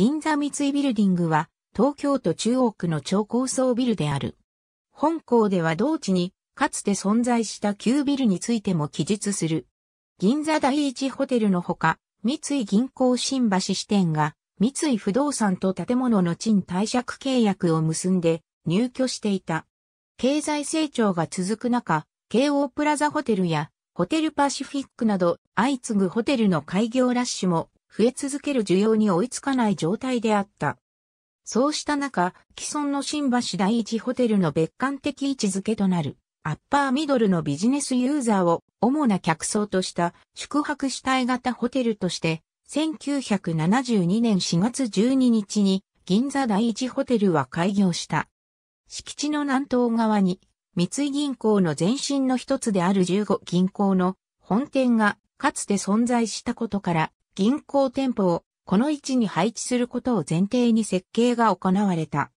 銀座三井ビルディングは東京都中央区の超高層ビルである。本校では同地にかつて存在した旧ビルについても記述する。銀座第一ホテルのほか、三井銀行新橋支店が三井不動産と建物の賃貸借契約を結んで入居していた。経済成長が続く中、京王プラザホテルやホテルパシフィックなど相次ぐホテルの開業ラッシュも増え続ける需要に追いつかない状態であった。そうした中、既存の新橋第一ホテルの別館的位置づけとなる、アッパーミドルのビジネスユーザーを主な客層とした宿泊主体型ホテルとして、1972年4月12日に銀座第一ホテルは開業した。敷地の南東側に、三井銀行の前身の一つである15銀行の本店がかつて存在したことから、銀行店舗をこの位置に配置することを前提に設計が行われた。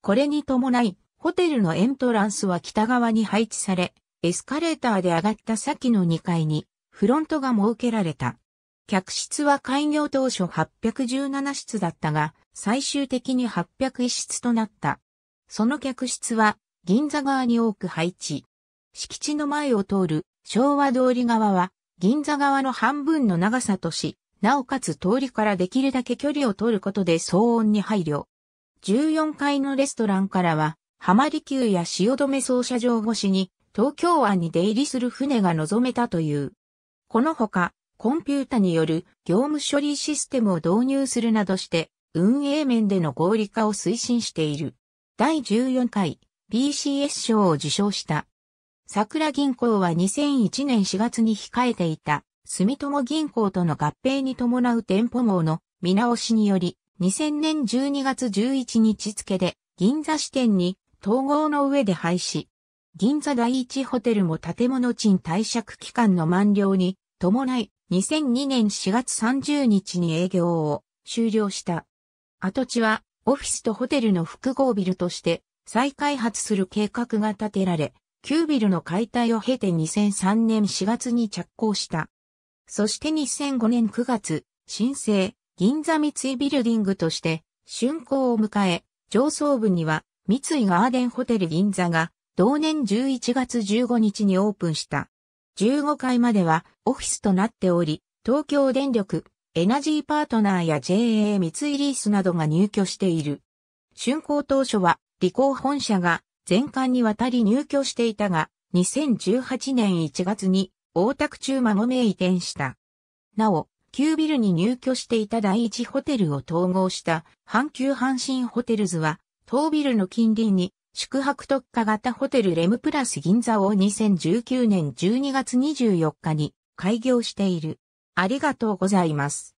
これに伴い、ホテルのエントランスは北側に配置され、エスカレーターで上がった先の2階にフロントが設けられた。客室は開業当初817室だったが、最終的に801室となった。その客室は銀座側に多く配置。敷地の前を通る昭和通り側は銀座側の半分の長さとし、なおかつ通りからできるだけ距離を取ることで騒音に配慮。14階のレストランからは、浜離宮や汐留操車場越しに、東京湾に出入りする船が望めたという。このほか、コンピュータによる業務処理システムを導入するなどして、運営面での合理化を推進している。第14回 BCS 賞を受賞した。桜銀行は2001年4月に控えていた住友銀行との合併に伴う店舗網の見直しにより、2000年12月11日付で銀座支店に統合の上で廃止。銀座第一ホテルも建物賃貸借期間の満了に伴い2002年4月30日に営業を終了した。跡地はオフィスとホテルの複合ビルとして再開発する計画が立てられ、旧ビルの解体を経て2003年4月に着工した。そして2005年9月、新生、銀座三井ビルディングとして、竣工を迎え、上層部には、三井ガーデンホテル銀座が、同年11月15日にオープンした。15階まではオフィスとなっており、東京電力、エナジーパートナーや JA 三井リースなどが入居している。竣工当初は、理工本社が全館にわたり入居していたが、2018年1月に大田区中間も名移転した。なお、旧ビルに入居していた第一ホテルを統合した阪急阪神ホテルズは、当ビルの近隣に宿泊特化型ホテルレムプラス銀座を2019年12月24日に開業している。ありがとうございます。